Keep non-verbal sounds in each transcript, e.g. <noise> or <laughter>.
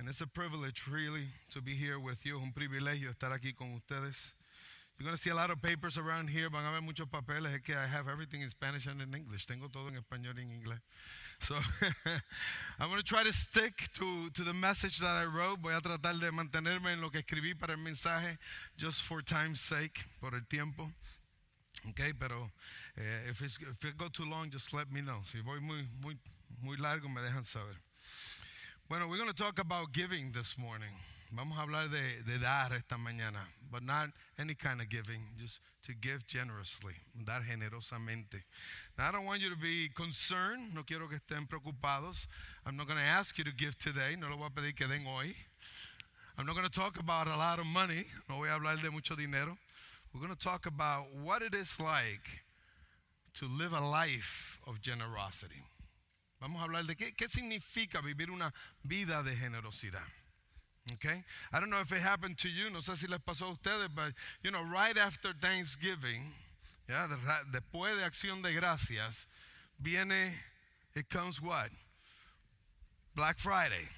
And it's a privilege, really, to be here with you. un privilegio estar aquí con ustedes. You're going to see a lot of papers around here. Van a ver muchos papeles. Es que I have everything in Spanish and in English. Tengo todo en español y en inglés. So <laughs> I'm going to try to stick to, to the message that I wrote. Voy a tratar de mantenerme en lo que escribí para el mensaje, just for time's sake, por el tiempo. Okay, pero eh, if, it's, if it go too long, just let me know. Si voy muy, muy, muy largo, me dejan saber. Bueno, we're going to talk about giving this morning. Vamos a hablar de, de dar esta mañana, but not any kind of giving, just to give generously, dar generosamente. Now, I don't want you to be concerned, no quiero que estén preocupados. I'm not going to ask you to give today, no lo voy a pedir que den hoy. I'm not going to talk about a lot of money, no voy a hablar de mucho dinero. We're going to talk about what it is like to live a life of generosity. Vamos a hablar de qué, significa vivir una vida de generosidad. Okay? I don't know if it happened to you, no sé si les pasó a ustedes, but you know, right after Thanksgiving, yeah, después de acción de gracias, viene it comes what? Black Friday.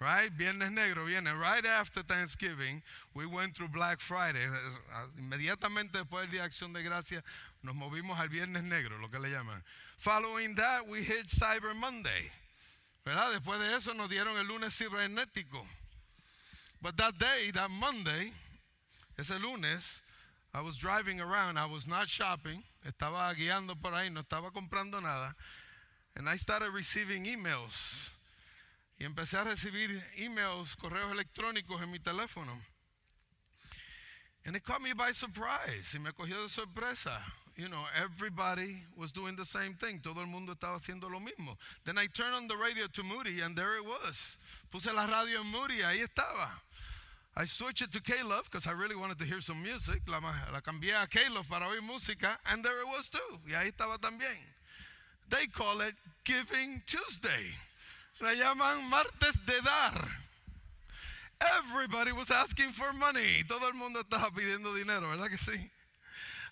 right? Viernes Negro viene right after Thanksgiving. We went through Black Friday. Inmediatamente después de Acción de Gracia, nos movimos al Viernes Negro, lo que le llaman. Following that, we hit Cyber Monday. ¿Verdad? Después de eso nos dieron el lunes cibernético. But that day, that Monday, ese lunes, I was driving around, I was not shopping, estaba guiando por ahí, no estaba comprando nada, and I started receiving emails y empecé a recibir emails, correos electrónicos en mi teléfono. And it caught me by surprise, y me cogió de sorpresa. You know, everybody was doing the same thing. Todo el mundo estaba haciendo lo mismo. Then I turned on the radio to Moody, and there it was. Puse la radio en Moody, ahí estaba. I switched it to Caleb because I really wanted to hear some music. La, la cambié a Caleb para oír música, and there it was too. Y ahí estaba también. They call it Giving Tuesday. La llaman martes de dar. Everybody was asking for money. Todo el mundo estaba pidiendo dinero, ¿verdad que sí?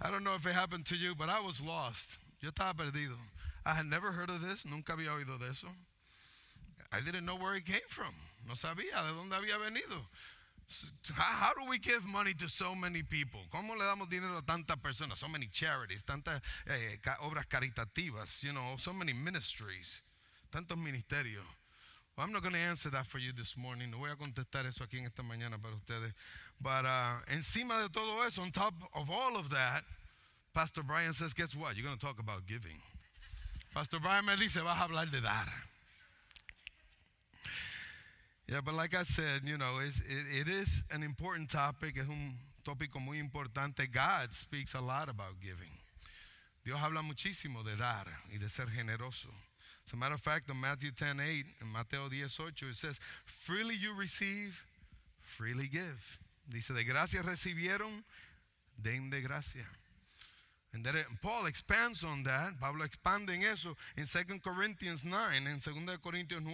I don't know if it happened to you, but I was lost. Yo estaba perdido. I had never heard of this. Nunca había oído de eso. I didn't know where it came from. No sabía de dónde había venido. How, do we give money to so many people? ¿Cómo le damos dinero a tantas personas? So many charities, tantas eh, obras caritativas, you know, so many ministries tantos ministerios. I'm not going to answer that for you this morning. No voy a contestar eso aquí en esta mañana para ustedes. But uh, encima de todo eso, on top of all of that, Pastor Brian says, guess what? You're going to talk about giving. Pastor Brian me dice, vas a hablar de dar. Yeah, but like I said, you know, it, it is an important topic. Es un tópico muy importante. God speaks a lot about giving. Dios habla muchísimo de dar y de ser generoso. As a matter of fact, in Matthew 10 8 and Mateo 10 8, it says, Freely you receive, freely give. Dice, de gracia recibieron, den de gracia. And then Paul expands on that. Pablo expande en eso in 2 Corinthians 9 In 2 Corinthians 9.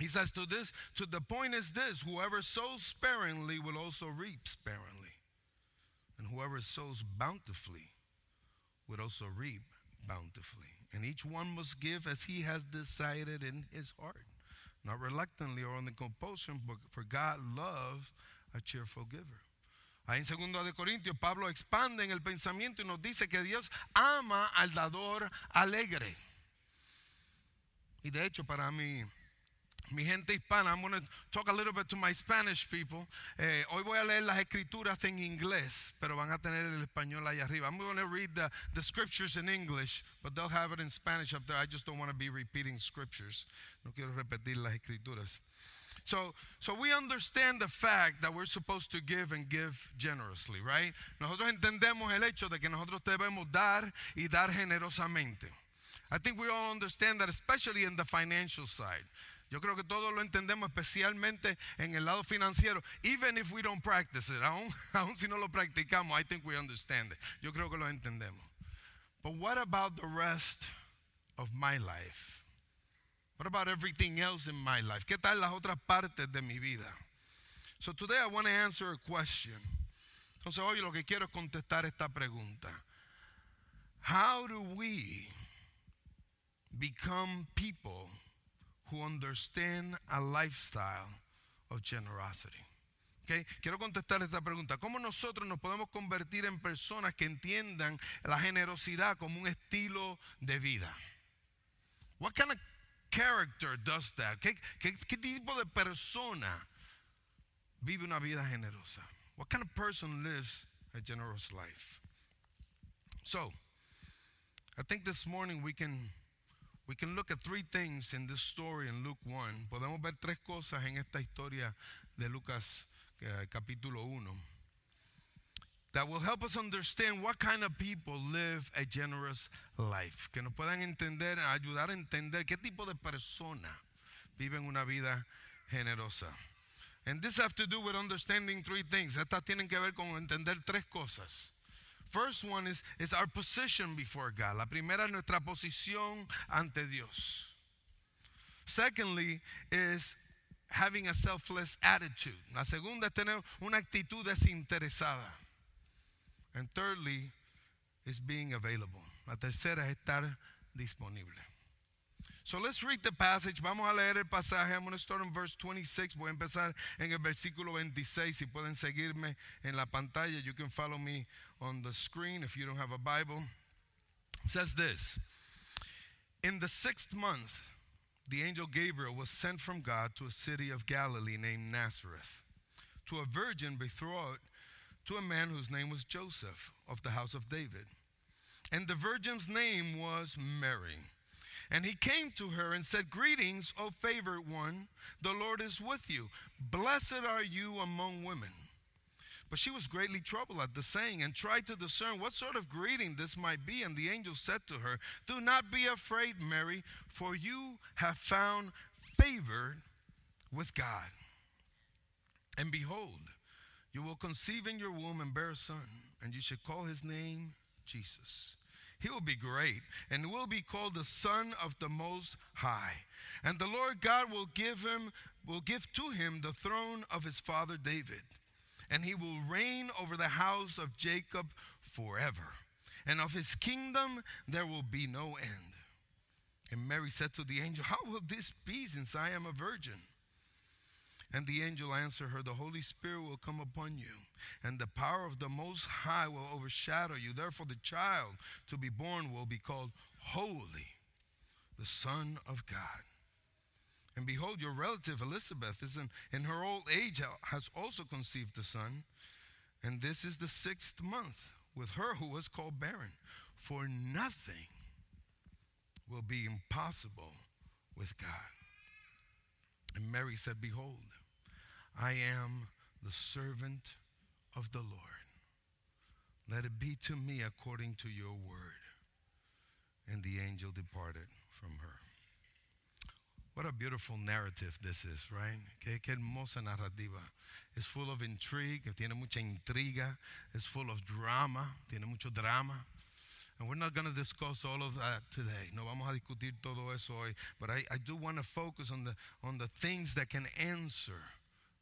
He says to this, to the point is this, whoever sows sparingly will also reap sparingly. And whoever sows bountifully will also reap bountifully and each one must give as he has decided in his heart, not reluctantly or under compulsion, but for God loves a cheerful giver. Ahí en 2 de Corintios, Pablo expande en el pensamiento y nos dice que Dios ama al dador alegre. Y de hecho, para mí, mi gente hispana, I'm going to talk a little bit to my Spanish people. Eh, hoy voy a leer las escrituras en inglés, pero van a tener el español ahí arriba. I'm going to read the, the scriptures in English, but they'll have it in Spanish up there. I just don't want to be repeating scriptures. No quiero repetir las escrituras. So, so we understand the fact that we're supposed to give and give generously, right? Nosotros entendemos el hecho de que nosotros debemos dar y dar generosamente. I think we all understand that, especially in the financial side. Yo creo que todos lo entendemos, especialmente en el lado financiero. Even if we don't practice it, <laughs> si no lo practicamos, I think we understand it. Yo creo que lo entendemos. But what about the rest of my life? What about everything else in my life? ¿Qué tal las otras partes de mi vida? So today I want to answer a question. Entonces hoy lo que quiero es contestar esta pregunta. How do we become people? who understand a lifestyle of generosity. Okay. Quiero contestar esta pregunta. ¿Cómo nosotros nos podemos convertir en personas que entiendan la generosidad como un estilo de vida? What kind of character does that? ¿Qué, qué, qué tipo de persona vive una vida generosa? What kind of person lives a generous life? So, I think this morning we can we can look at three things in this story in Luke 1. Podemos ver tres cosas en esta historia de Lucas eh, capítulo 1 that will help us understand what kind of people live a generous life. Que nos puedan entender, ayudar a entender qué tipo de persona viven una vida generosa. And this has to do with understanding three things. Estas tienen que ver con entender tres cosas. First one is, is our position before God. La primera es nuestra posición ante Dios. Secondly is having a selfless attitude. La segunda es tener una actitud desinteresada. And thirdly is being available. La tercera es estar disponible. So let's read the passage. Vamos a leer el pasaje. I'm going to start in verse 26. Voy a empezar en el versículo 26. Si pueden seguirme en la pantalla, you can follow me on the screen if you don't have a Bible. It says this In the sixth month, the angel Gabriel was sent from God to a city of Galilee named Nazareth to a virgin betrothed to a man whose name was Joseph of the house of David. And the virgin's name was Mary. And he came to her and said, Greetings, O favored one, the Lord is with you. Blessed are you among women. But she was greatly troubled at the saying and tried to discern what sort of greeting this might be. And the angel said to her, Do not be afraid, Mary, for you have found favor with God. And behold, you will conceive in your womb and bear a son, and you shall call his name Jesus. He will be great and will be called the Son of the Most High. And the Lord God will give him will give to him the throne of his father David, and he will reign over the house of Jacob forever. And of his kingdom there will be no end. And Mary said to the angel, How will this be since I am a virgin? And the angel answered her, The Holy Spirit will come upon you, and the power of the Most High will overshadow you. Therefore, the child to be born will be called Holy, the Son of God. And behold, your relative Elizabeth is in, in her old age, has also conceived a son. And this is the sixth month with her who was called barren. For nothing will be impossible with God. And Mary said, Behold, I am the servant of the Lord. Let it be to me according to your word. And the angel departed from her. What a beautiful narrative this is, right? Qué, qué, hermosa narrativa. It's full of intrigue, tiene mucha intriga, it's full of drama, tiene mucho drama. And we're not going to discuss all of that today. No vamos a discutir todo eso hoy. But I, I do want to focus on the, on the things that can answer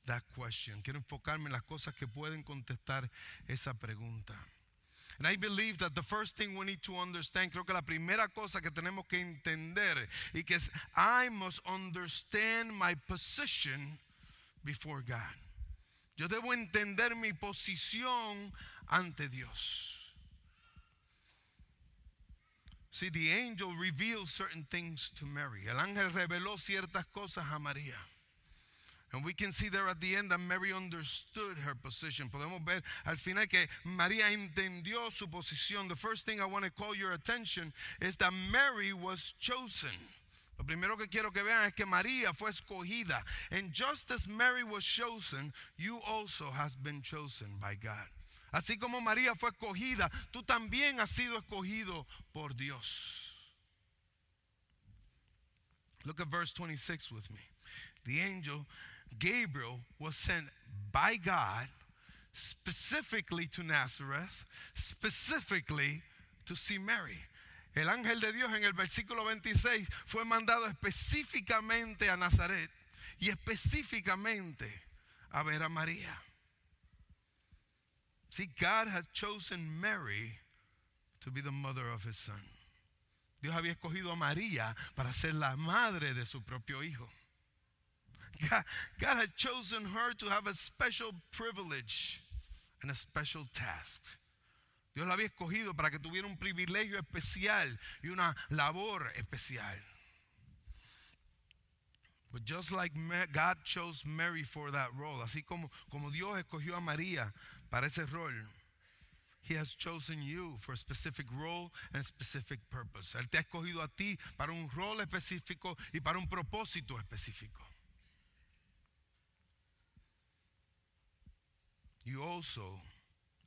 that question. Quiero enfocarme en las cosas que pueden contestar esa pregunta. And I believe that the first thing we need to understand, creo que la primera cosa que tenemos que entender y que es I must understand my position before God. Yo debo entender mi posición ante Dios. See, the angel revealed certain things to Mary. El ángel reveló ciertas cosas a María. And we can see there at the end that Mary understood her position. Podemos ver al final que María entendió su posición. The first thing I want to call your attention is that Mary was chosen. Lo primero que quiero que vean es que María fue escogida. And just as Mary was chosen, you also has been chosen by God. Así como María fue escogida, tú también has sido escogido por Dios. Look at verse 26 with me. The angel Gabriel was sent by God specifically to Nazareth, specifically to see Mary. El ángel de Dios en el versículo 26 fue mandado específicamente a Nazaret y específicamente a ver a María. See, God has chosen Mary to be the mother of his son. Dios había escogido a María para ser la madre de su propio hijo. God, God had chosen her to have a special privilege and a special task. Dios la había escogido para que tuviera un privilegio especial y una labor especial. But just like God chose Mary for that role, así como, como Dios escogió a María para ese rol, He has chosen you for a specific role and a specific purpose. Él te ha escogido a ti para un rol específico y para un propósito específico. You also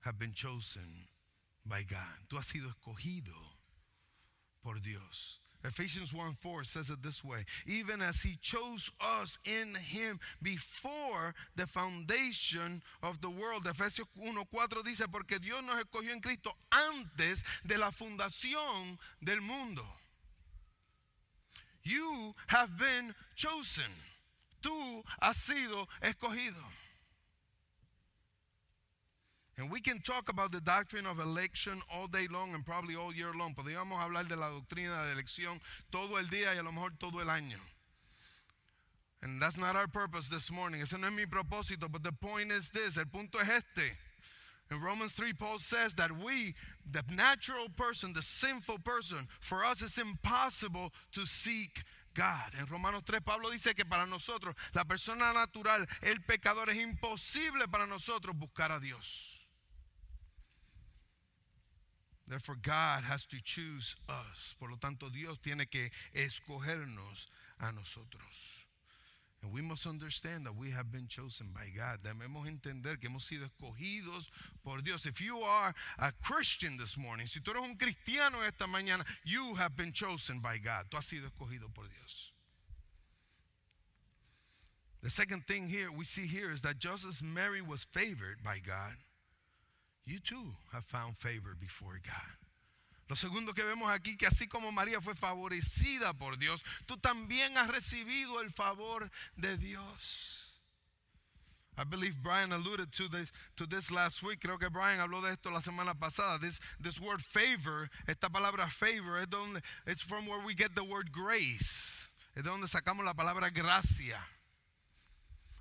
have been chosen by God. Tú has sido escogido por Dios. Ephesians 1 4 says it this way even as he chose us in him before the foundation of the world. Efesios 1 4 dice, porque Dios nos escogió en Cristo antes de la fundación del mundo. You have been chosen. Tú has sido escogido. And we can talk about the doctrine of election all day long and probably all year long. Podríamos hablar de la doctrina de elección todo el día y a lo mejor todo el año. And that's not our purpose this morning. Ese no es mi propósito, but the point is this. El punto es este. In Romans 3, Paul says that we, the natural person, the sinful person, for us it's impossible to seek God. En Romanos 3, Pablo dice que para nosotros, la persona natural, el pecador, es imposible para nosotros buscar a Dios. Therefore, God has to choose us. Por lo tanto, Dios tiene que escogernos a nosotros. And we must understand that we have been chosen by God. Debemos entender que hemos sido escogidos por Dios. If you are a Christian this morning, si tú eres un cristiano esta mañana, you have been chosen by God. Tú has sido escogido por Dios. The second thing here we see here is that just as Mary was favored by God you too have found favor before God. Lo segundo que vemos aquí, que así como María fue favorecida por Dios, tú también has recibido el favor de Dios. I believe Brian alluded to this, to this last week. Creo que Brian habló de esto la semana pasada. This, this word favor, esta palabra favor, es donde, it's from where we get the word grace. Es de donde sacamos la palabra gracia.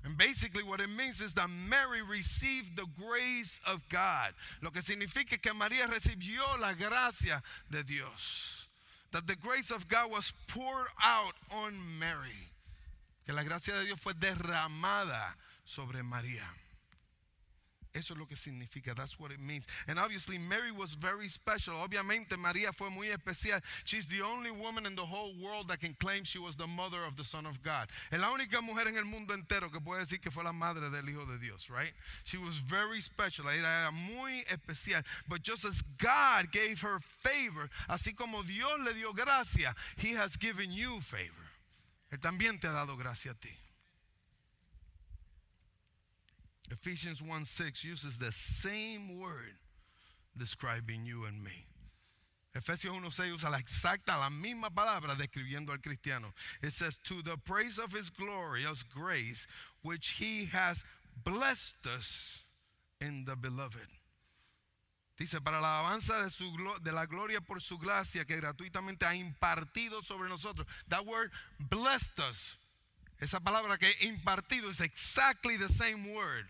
And basically what it means is that Mary received the grace of God. Lo que significa que María recibió la gracia de Dios. That the grace of God was poured out on Mary. Que la gracia de Dios fue derramada sobre María. Eso es lo que significa. That's what it means. And obviously, Mary was very special. Obviamente, María fue muy especial. She's the only woman in the whole world that can claim she was the mother of the Son of God. Es la única mujer en el mundo entero que puede decir que fue la madre del Hijo de Dios, right? She was very special. Era muy especial. But just as God gave her favor, así como Dios le dio gracia, He has given you favor. Él también te ha dado gracia a ti. Ephesians 1 6 uses the same word describing you and me. Efesios 1:6 usa la exacta, la misma palabra describiendo al cristiano. It says, To the praise of his glory, glorious grace, which he has blessed us in the beloved. Dice, para la alabanza de, su, de la gloria por su gracia que gratuitamente ha impartido sobre nosotros. That word blessed us. Esa palabra que impartido is exactly the same word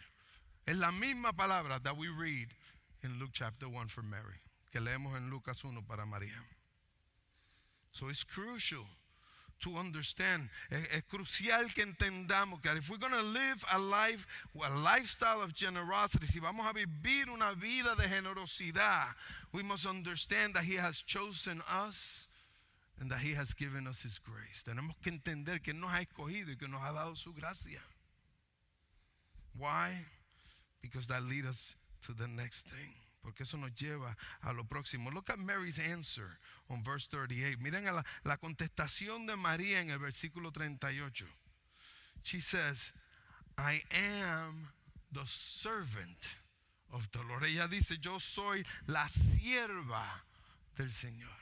Es la misma palabra that we read in Luke chapter 1 for Mary, que leemos en Lucas 1 para María. So it's crucial to understand. Es, es crucial que entendamos que if we're going to live a life, a lifestyle of generosity, si vamos a vivir una vida de generosidad, we must understand that He has chosen us and that He has given us His grace. Tenemos que entender que nos ha escogido y que nos ha dado su gracia. Why? because that leads us to the next thing. Porque eso nos lleva a lo próximo. Look at Mary's answer on verse 38. Miren a la, la contestación de María en el versículo 38. She says, I am the servant of the Lord. Ella dice, yo soy la sierva del Señor.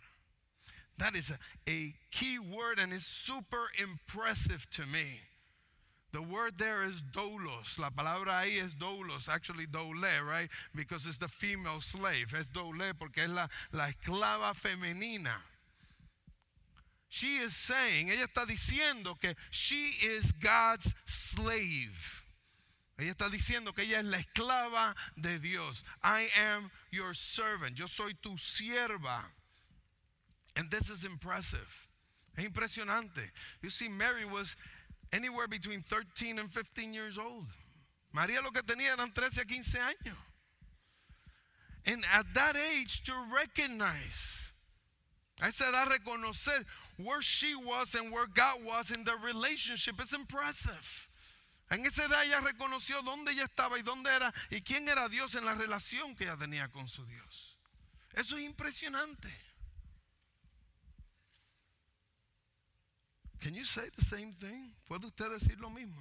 That is a, a key word and it's super impressive to me. The word there is doulos. La palabra ahí es doulos, actually doule, right? Because it's the female slave. Es doule porque es la, la esclava femenina. She is saying, ella está diciendo que she is God's slave. Ella está diciendo que ella es la esclava de Dios. I am your servant. Yo soy tu sierva. And this is impressive. Es impresionante. You see, Mary was anywhere between 13 and 15 years old. María lo que tenía eran 13 a 15 años. And at that age, to recognize, I said, I reconocer where she was and where God was in the relationship is impressive. En esa edad ella reconoció dónde ella estaba y dónde era y quién era Dios en la relación que ella tenía con su Dios. Eso es impresionante. Can you say the same thing? ¿Puede usted decir lo mismo?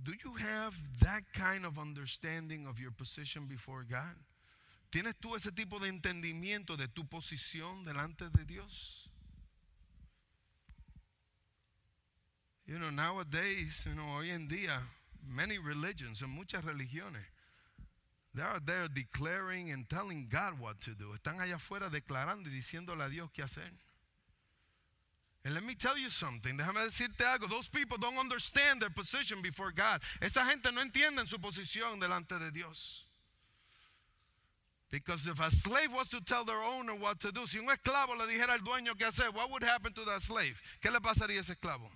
Do you have that kind of understanding of your position before God? ¿Tienes tú ese tipo de entendimiento de tu posición delante de Dios? You know, nowadays, you know, hoy en día, many religions, and muchas religiones, they are there declaring and telling God what to do. Están allá afuera declarando y diciéndole a Dios qué hacer. And let me tell you something, déjame decirte algo, those people don't understand their position before God. Esa gente no entiende su posición delante de Dios. Because if a slave was to tell their owner what to do, si un esclavo le dijera al dueño qué hacer, what would happen to that slave? ¿Qué le pasaría a ese esclavo?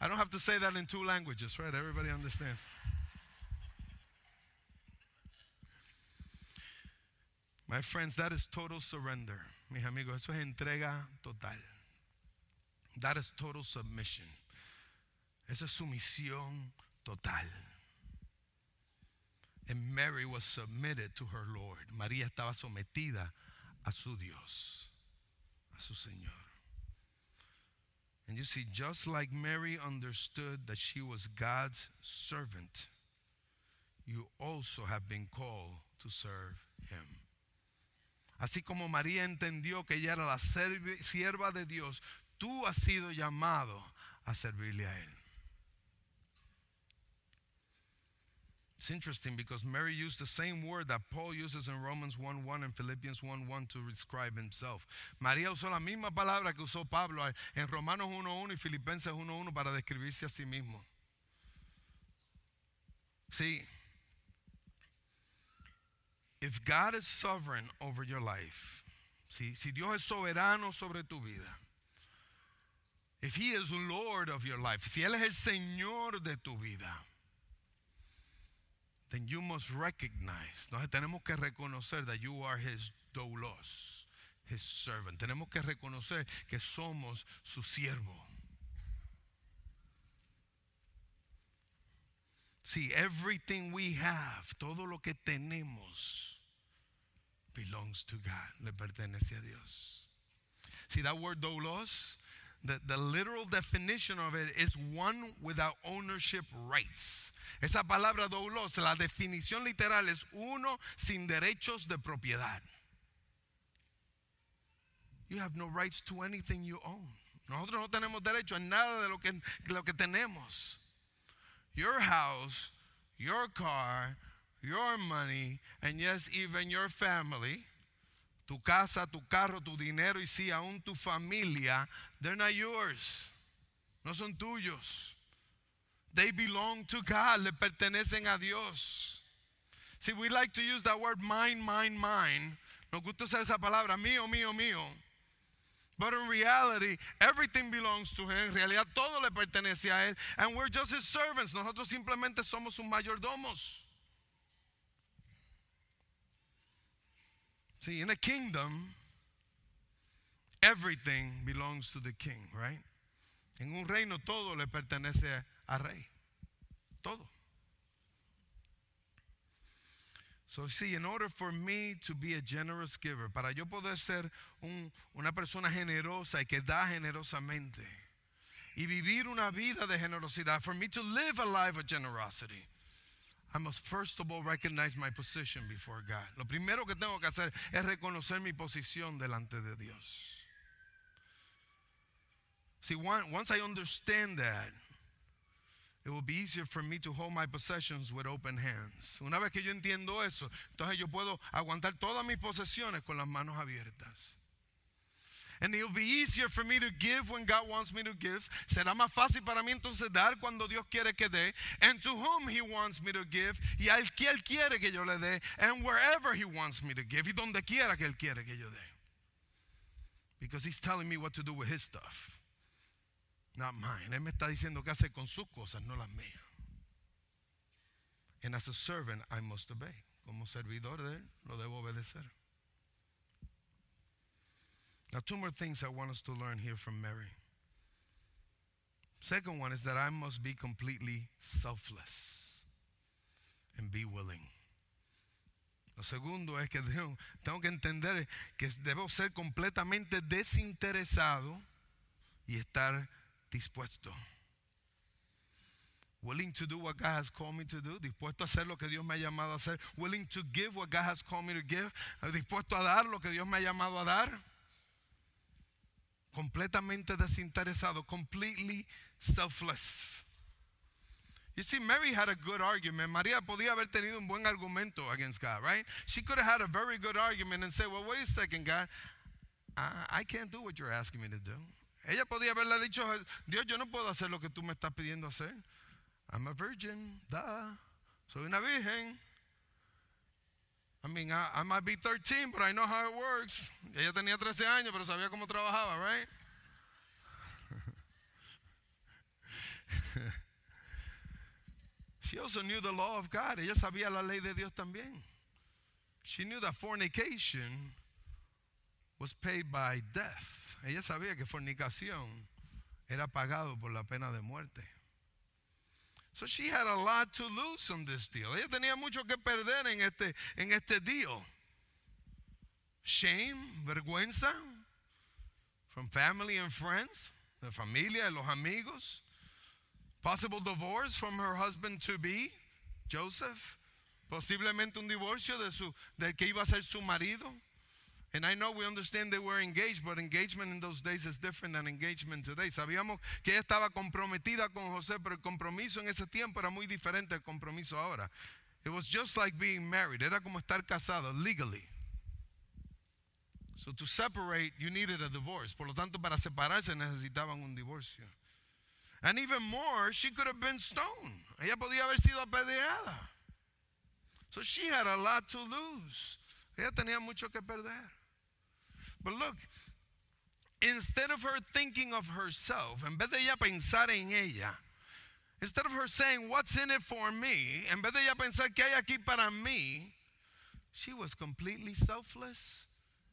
I don't have to say that in two languages, right? Everybody understands. My friends, that is total surrender. Mis amigos, eso es entrega total. That is total submission. Esa es sumisión total. And Mary was submitted to her Lord. María estaba sometida a su Dios, a su Señor. And you see, just like Mary understood that she was God's servant, you also have been called to serve him. Así como María entendió que ella era la sierva de Dios, tú has sido llamado a servirle a Él. It's interesting because Mary used the same word that Paul uses in Romans 1:1 and Philippians 1:1 to describe himself. María usó la misma palabra que usó Pablo en Romanos 1.1 y Filipenses 1.1 para describirse a sí mismo. Sí, If God is sovereign over your life, si, si Dios es soberano sobre tu vida, if He is Lord of your life, si Él es el Señor de tu vida, then you must recognize, ¿no? tenemos que reconocer that you are His doulos, His servant. Tenemos que reconocer que somos su siervo. See, everything we have, todo lo que tenemos, belongs to God. Le pertenece a Dios. See that word doulos? The, the literal definition of it is one without ownership rights. Esa palabra doulos, la definición literal es uno sin derechos de propiedad. You have no rights to anything you own. Nosotros no tenemos derecho a nada de lo que, lo que tenemos. Your house, your car, your money, and yes, even your family, tu casa, tu carro, tu dinero, y sí, aún tu familia, they're not yours. No son tuyos. They belong to God, le pertenecen a Dios. See, we like to use that word mine, mine, mine. Nos gusta usar esa palabra, mío, mío, mío. But in reality, everything belongs to Him. En realidad, todo le pertenece a Él. And we're just His servants. Nosotros simplemente somos sus mayordomos. See, in a kingdom, everything belongs to the king, right? En un reino todo le pertenece al rey. Todo. So, see, in order for me to be a generous giver, para yo poder ser un, una persona generosa y que da generosamente y vivir una vida de generosidad, for me to live a life of generosity, I must first of all recognize my position before God. Lo primero que tengo que hacer es reconocer mi posición delante de Dios. See, one, once I understand that, it will be easier for me to hold my possessions with open hands. Una vez que yo entiendo eso, entonces yo puedo aguantar todas mis posesiones con las manos abiertas. And it'll be easier for me to give when God wants me to give. Será más fácil para mí entonces dar cuando Dios quiere que dé. And to whom He wants me to give. Y al que Él quiere que yo le dé. And wherever He wants me to give. Y donde quiera que Él quiere que yo dé. Because He's telling me what to do with His stuff. Not mine. Él me está diciendo qué hacer con sus cosas, no las mías. And as a servant, I must obey. Como servidor de Él, lo debo obedecer. Now, two more things I want us to learn here from Mary. Second one is that I must be completely selfless and be willing. Lo segundo es que tengo que entender que debo ser completamente desinteresado y estar dispuesto. Willing to do what God has called me to do, dispuesto a hacer lo que Dios me ha llamado a hacer, willing to give what God has called me to give, dispuesto a dar lo que Dios me ha llamado a dar. completamente desinteresado, completely selfless. You see, Mary had a good argument. María podía haber tenido un buen argumento against God, right? She could have had a very good argument and said, Well, wait a second, God, I, can't do what you're asking me to do. Ella podía haberle dicho, Dios, yo no puedo hacer lo que tú me estás pidiendo hacer. I'm a virgin, da, soy una virgen. I mean, I, I might be 13, but I know how it works. Ella tenía 13 años, pero sabía cómo trabajaba, right? she also knew the law of God. Ella sabía la ley de Dios también. She knew that fornication was paid by death. Ella sabía que fornicación era pagado por la pena de muerte. So she had a lot to lose on this deal. Ella tenía mucho que perder en este, en este deal. Shame, vergüenza, from family and friends, la familia, los amigos. Possible divorce from her husband to be, Joseph. Posiblemente un divorcio de su, del que iba a ser su marido. And I know we understand they were engaged, but engagement in those days is different than engagement today. Sabíamos que ella estaba comprometida con José, pero el compromiso en ese tiempo era muy diferente al compromiso ahora. It was just like being married. Era como estar casado legally. So to separate, you needed a divorce. Por lo tanto, para separarse necesitaban un divorcio. And even more, she could have been stoned. Ella podía haber sido apedreada. So she had a lot to lose. Ella tenía mucho que perder. But look, instead of her thinking of herself, en vez de ella pensar en ella, instead of her saying, What's in it for me? en vez de ella pensar, ¿Qué hay aquí para mí? She was completely selfless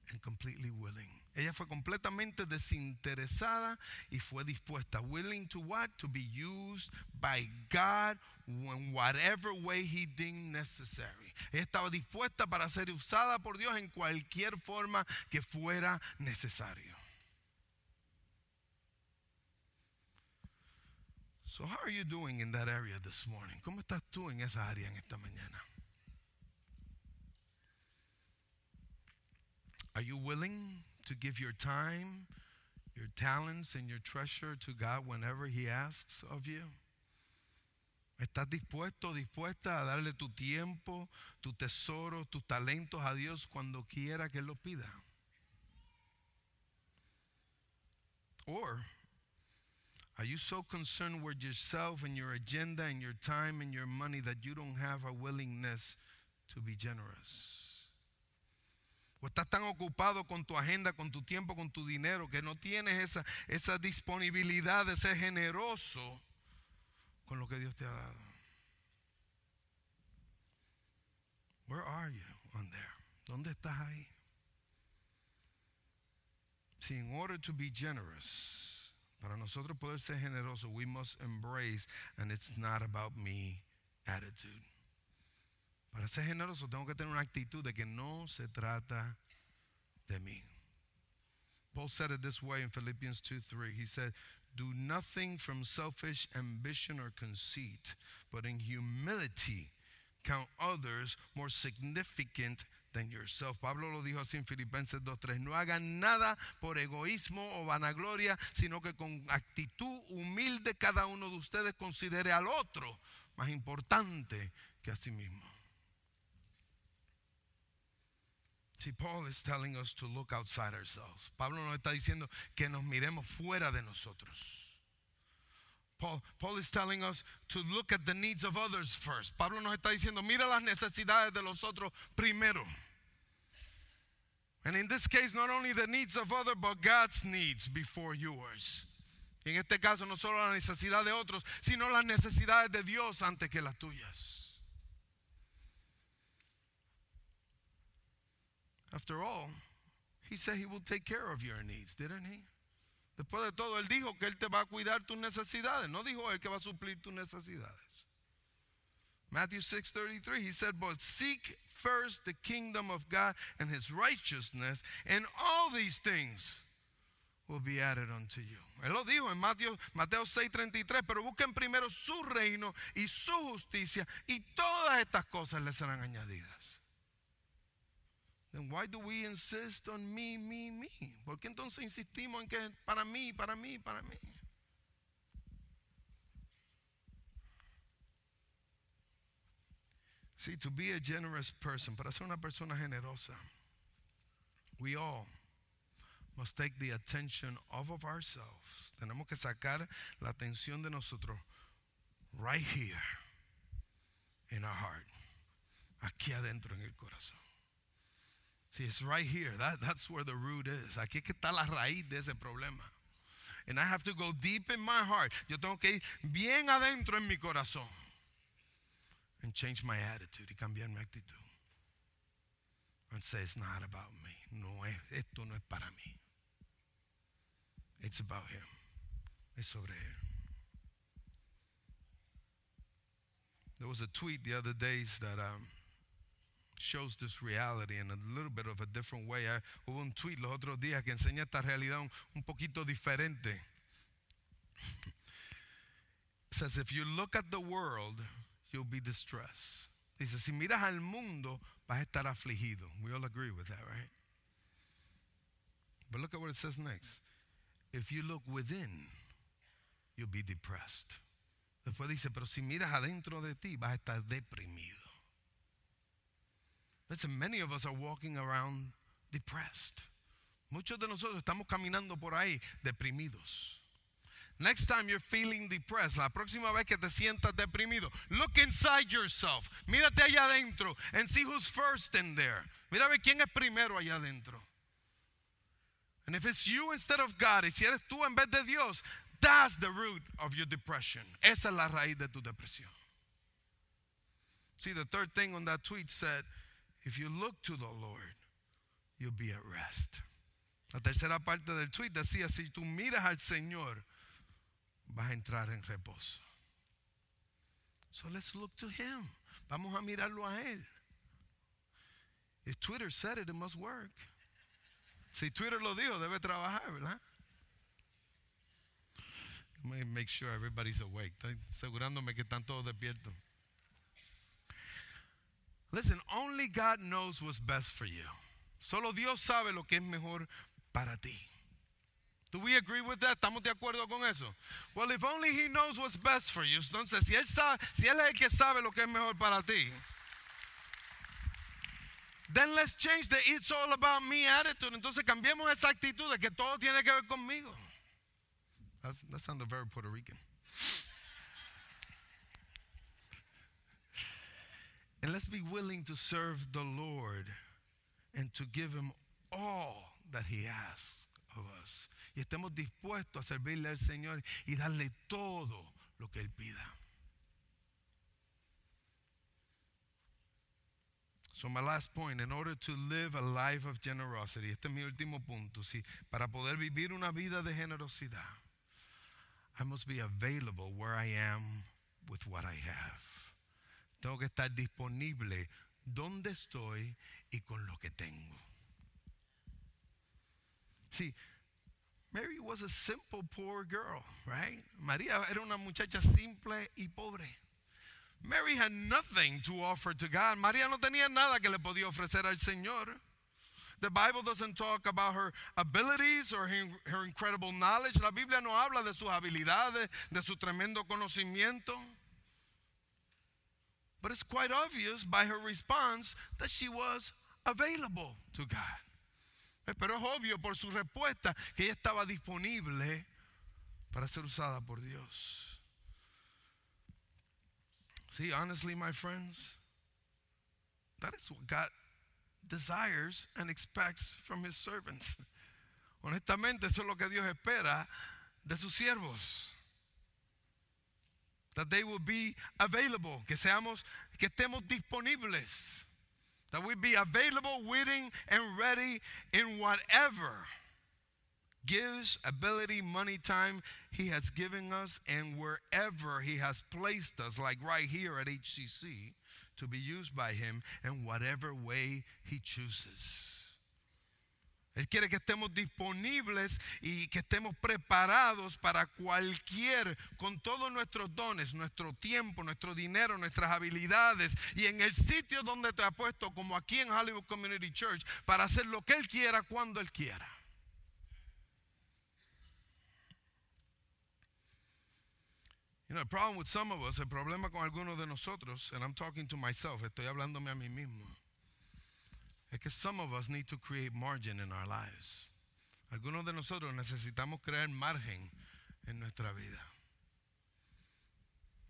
and completely willing. Ella fue completamente desinteresada y fue dispuesta, willing to what? To be used by God in whatever way he deemed necessary. Ella estaba dispuesta para ser usada por Dios en cualquier forma que fuera necesario. So how are you doing in that area this morning? ¿Cómo estás tú en esa área en esta mañana? Are you willing to give your time, your talents, and your treasure to God whenever He asks of you? ¿Estás dispuesto, dispuesta a darle tu tiempo, tu tesoro, tus talentos a Dios cuando quiera que Él lo pida? Or are you so concerned with yourself and your agenda and your time and your money that you don't have a willingness to be generous? O estás tan ocupado con tu agenda, con tu tiempo, con tu dinero, que no tienes esa, esa disponibilidad de ser generoso con lo que Dios te ha dado. Where are you on there? ¿Dónde estás ahí? See, in order to be generous, para nosotros poder ser generoso, we must embrace, and it's not about me attitude. Para ser generoso tengo que tener una actitud de que no se trata de mí. Paul said it this way in Philippians 2 3. He said, Do nothing from selfish ambition or conceit, but in humility count others more significant than yourself. Pablo lo dijo así en Filipenses 2:3. No hagan nada por egoísmo o vanagloria, sino que con actitud humilde cada uno de ustedes considere al otro más importante que a sí mismo. See, Paul is telling us to look outside ourselves. Pablo nos está diciendo que nos miremos fuera de nosotros. Paul, Paul is telling us to look at the needs of others first. Pablo nos está diciendo, mira las necesidades de los otros primero. And in this case, not only the needs of others, but God's needs before yours. Y en este caso, no solo la necesidad de otros, sino las necesidades de Dios antes que las tuyas. After all, he said he will take care of your needs, didn't he? Después de todo, él dijo que él te va a cuidar tus necesidades. No dijo él que va a suplir tus necesidades. Matthew 6:33 he said, "But seek first the kingdom of God and his righteousness, and all these things will be added unto you." Él lo dijo en Mateo, Mateo 6:33, pero busquen primero su reino y su justicia, y todas estas cosas les serán añadidas. Then why do we insist on me, me, me? ¿Por qué entonces insistimos en que para mí, para mí, para mí? See, to be a generous person, para ser una persona generosa, we all must take the attention off of ourselves. Tenemos que sacar la atención de nosotros right here in our heart, aquí adentro en el corazón. See, it's right here. That, that's where the root is. Aquí que está la raíz de ese problema. And I have to go deep in my heart. Yo tengo que ir bien adentro en mi corazón. And change my attitude y cambiar mi actitud. And say, it's not about me. No es, esto no es para mí. It's about him. Es sobre él. There was a tweet the other days that um, shows this reality in a little bit of a different way. I, eh, hubo un tweet los otros días que enseña esta realidad un, un poquito diferente. It says, if you look at the world, you'll be distressed. Dice, si miras al mundo, vas a estar afligido. We all agree with that, right? But look at what it says next. If you look within, you'll be depressed. Después dice, pero si miras adentro de ti, vas a estar deprimido. Listen, many of us are walking around depressed. Muchos de nosotros estamos caminando por ahí deprimidos. Next time you're feeling depressed, la próxima vez que te sientas deprimido, look inside yourself. Mírate allá adentro and see who's first in there. Mira a ver quién es primero allá adentro. And if it's you instead of God, y si eres tú en vez de Dios, that's the root of your depression. Esa es la raíz de tu depresión. See, the third thing on that tweet said, if you look to the Lord, you'll be at rest. La tercera parte del tweet decía, si tú miras al Señor, vas a entrar en reposo. So let's look to him. Vamos a mirarlo a él. If Twitter said it, it must work. Si Twitter lo dijo, debe trabajar, ¿verdad? Make sure everybody's awake. Estoy asegurándome que están todos despiertos. Listen, only God knows what's best for you. Solo Dios sabe lo que es mejor para ti. Do we agree with that? ¿Estamos de acuerdo con eso? Well, if only he knows what's best for you. Entonces, si él, sabe, si él es el que sabe lo que es mejor para ti, then let's change the it's all about me attitude. Entonces, cambiemos esa actitud de que todo tiene que ver conmigo. That's, that sounds very Puerto Rican. And let's be willing to serve the Lord and to give Him all that He asks of us. Y estemos dispuestos a servirle al Señor y darle todo lo que Él pida. So my last point, in order to live a life of generosity, este es mi último punto, si, para poder vivir una vida de generosidad, I must be available where I am with what I have. Tengo que estar disponible donde estoy y con lo que tengo. Sí, Mary was a simple poor girl, right? María era una muchacha simple y pobre. Mary had nothing to offer to God. María no tenía nada que le podía ofrecer al Señor. The Bible doesn't talk about her abilities or her, her incredible knowledge. La Biblia no habla de sus habilidades, de su tremendo conocimiento. But it's quite obvious by her response that she was available to God. Pero es obvio por su respuesta que ella estaba disponible para ser usada por Dios. See, honestly, my friends, that is what God desires and expects from his servants. Honestamente, eso es lo que Dios espera de sus siervos that they will be available, que seamos, que estemos disponibles, that we be available, willing, and ready in whatever gives, ability, money, time He has given us, and wherever He has placed us, like right here at HCC, to be used by Him in whatever way He chooses. Él quiere que estemos disponibles y que estemos preparados para cualquier, con todos nuestros dones, nuestro tiempo, nuestro dinero, nuestras habilidades y en el sitio donde te ha puesto, como aquí en Hollywood Community Church, para hacer lo que Él quiera, cuando Él quiera. You know, the problem with some of us, el problema con algunos de nosotros, and I'm talking to myself, estoy hablándome a mí mismo. es que some of us need to create margin in our lives. Algunos de nosotros necesitamos crear margen en nuestra vida.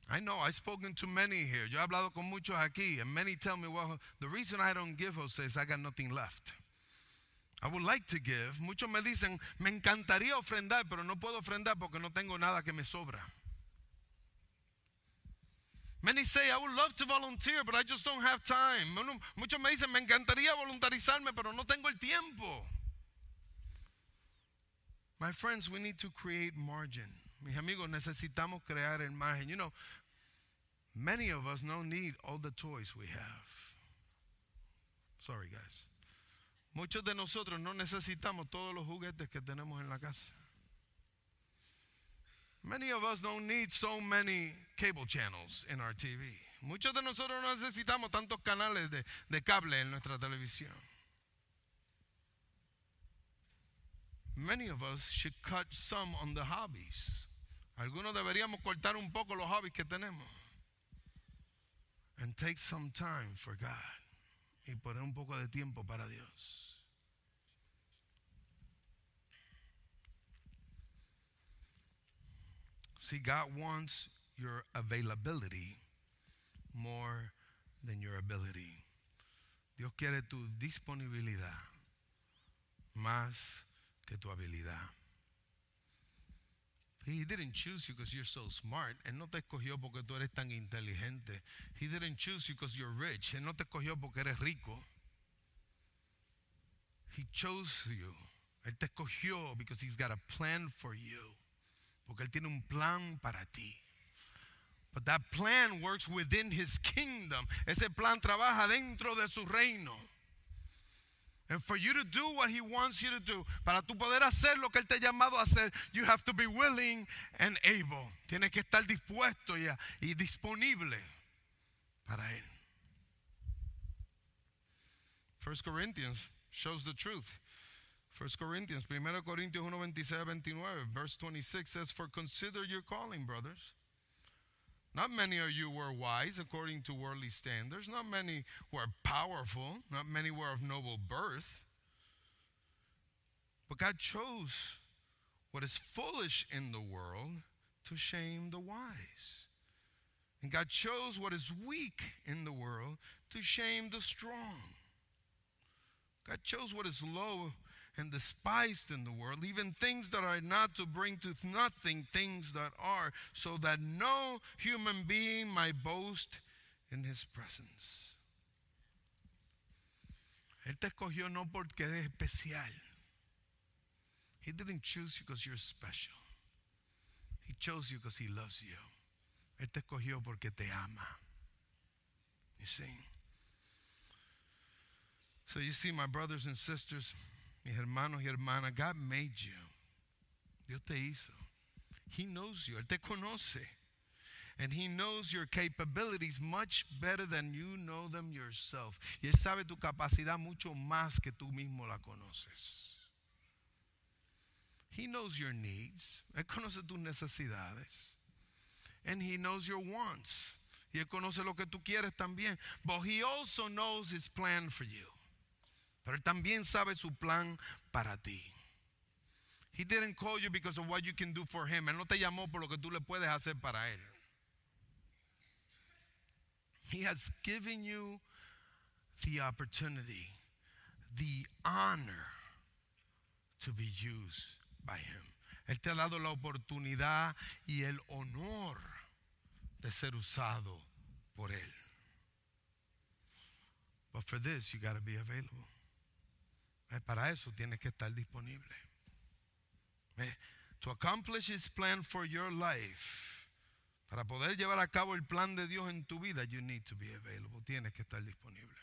I know I've spoken to many here. Yo he hablado con muchos aquí, and many tell me, well, the reason I don't give, Jose, is I got nothing left. I would like to give. Muchos me dicen, me encantaría ofrendar, pero no puedo ofrendar porque no tengo nada que me sobra. Many say, I would love to volunteer, but I just don't have time. Muchos me dicen, me encantaría voluntarizarme, pero no tengo el tiempo. My friends, we need to create margin. Mis amigos, necesitamos crear el margen. You know, many of us don't need all the toys we have. Sorry, guys. Muchos de nosotros no necesitamos todos los juguetes que tenemos en la casa. Many of us don't need so many cable channels in our TV. Muchos de nosotros no necesitamos tantos canales de, de cable en nuestra televisión. Many of us should cut some on the hobbies. Algunos deberíamos cortar un poco los hobbies que tenemos. And take some time for God. Y poner un poco de tiempo para Dios. See, God wants your availability more than your ability. Dios quiere tu disponibilidad más que tu habilidad. He didn't choose you because you're so smart. Él no te escogió porque tú eres tan inteligente. He didn't choose you because you're rich. Él no te escogió porque eres rico. He chose you. Él te escogió because he's got a plan for you. Porque Él tiene un plan para ti. But that plan works within his kingdom. Ese plan trabaja dentro de su reino. And for you to do what he wants you to do, para tú poder hacer lo que él te ha llamado a hacer, you have to be willing and able. Tienes que estar dispuesto y, y disponible para él. First Corinthians shows the truth. First Corinthians, 1 Corintios 1, 27, 29, verse 26 says, For consider your calling, brothers. Not many of you were wise according to worldly standards. Not many were powerful. Not many were of noble birth. But God chose what is foolish in the world to shame the wise. And God chose what is weak in the world to shame the strong. God chose what is low and despised in the world, even things that are not to bring to nothing things that are, so that no human being might boast in his presence. Él te escogió no porque eres especial. He didn't choose you because you're special. He chose you because he loves you. Él te escogió porque te ama. You see? So you see, my brothers and sisters, mis hermanos y hermanas, God made you. Dios te hizo. He knows you. Él te conoce. And he knows your capabilities much better than you know them yourself. Y él sabe tu capacidad mucho más que tú mismo la conoces. He knows your needs. Él conoce tus necesidades. And he knows your wants. Y él conoce lo que tú quieres también. But he also knows his plan for you. Pero Él también sabe su plan para ti. He didn't call you because of what you can do for Him. Él no te llamó por lo que tú le puedes hacer para Él. He has given you the opportunity, the honor to be used by Him. Él te ha dado la oportunidad y el honor de ser usado por Él. But for this, you got to be available. Para eso tienes que estar disponible. To accomplish His plan for your life. Para poder llevar a cabo el plan de Dios en tu vida, you need to be available. Tienes que estar disponible.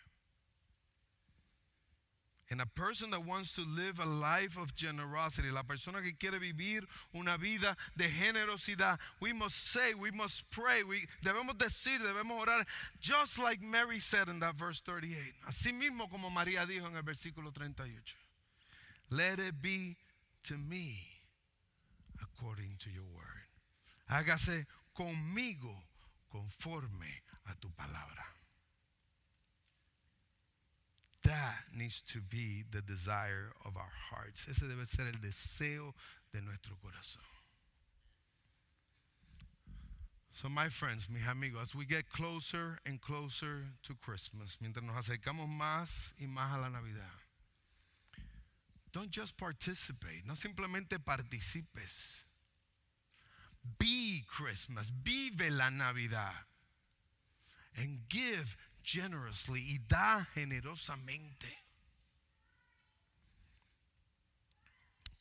And a person that wants to live a life of generosity, la persona que quiere vivir una vida de generosidad, we must say, we must pray, we, debemos decir, debemos orar, just like Mary said in that verse 38. Así mismo como María dijo en el versículo 38. Let it be to me according to your word. Hágase conmigo conforme a tu palabra. That needs to be the desire of our hearts. Ese debe ser el deseo de nuestro corazón. So, my friends, mis amigos, as we get closer and closer to Christmas, mientras nos acercamos más y más a la Navidad, don't just participate, no simplemente participes. Be Christmas, vive la Navidad, and give generously y da generosamente.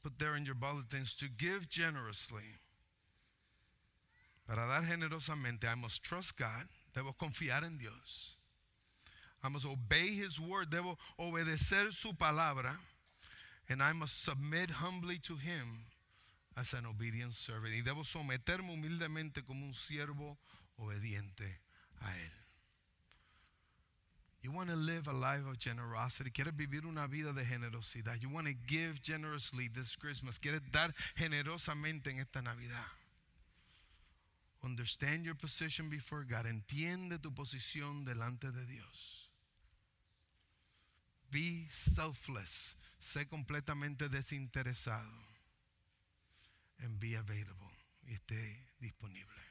Put there in your bulletins to give generously. Para dar generosamente, I must trust God. Debo confiar en Dios. I must obey His word. Debo obedecer su palabra. And I must submit humbly to Him as an obedient servant. Y debo someterme humildemente como un siervo obediente a Él. You want to live a life of generosity. Quieres vivir una vida de generosidad. You want to give generously this Christmas. Quieres dar generosamente en esta Navidad. Understand your position before God. Entiende tu posición delante de Dios. Be selfless. Sé completamente desinteresado. And be available. Y esté disponible.